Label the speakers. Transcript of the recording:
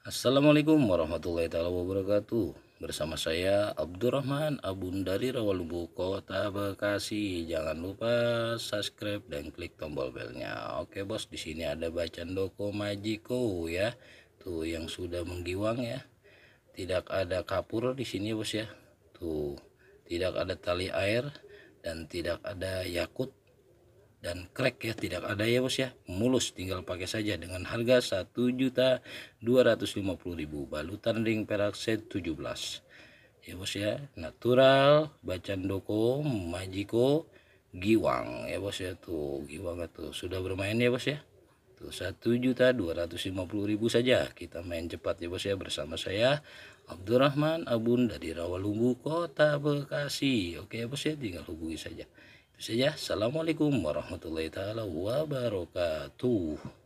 Speaker 1: Assalamualaikum warahmatullahi taala wabarakatuh. Bersama saya Abdurrahman Abun dari Rawalumbu Kota Bekasi. Jangan lupa subscribe dan klik tombol belnya. Oke bos, di sini ada bacaan doko Majiko ya. Tuh yang sudah menggiwang ya. Tidak ada kapur di sini bos ya. Tuh, tidak ada tali air dan tidak ada yakut dan crack ya tidak ada ya bos ya mulus tinggal pakai saja dengan harga 1.250.000 balutan ring perak set 17 ya bos ya natural bacan doko majiko giwang ya bos ya tuh giwang itu sudah bermain ya bos ya tuh 1.250.000 saja kita main cepat ya bos ya bersama saya Abdurrahman Abun dari Rawalumbu Kota Bekasi oke ya bos ya tinggal hubungi saja saja ya. assalamualaikum warahmatullahi taala wabarakatuh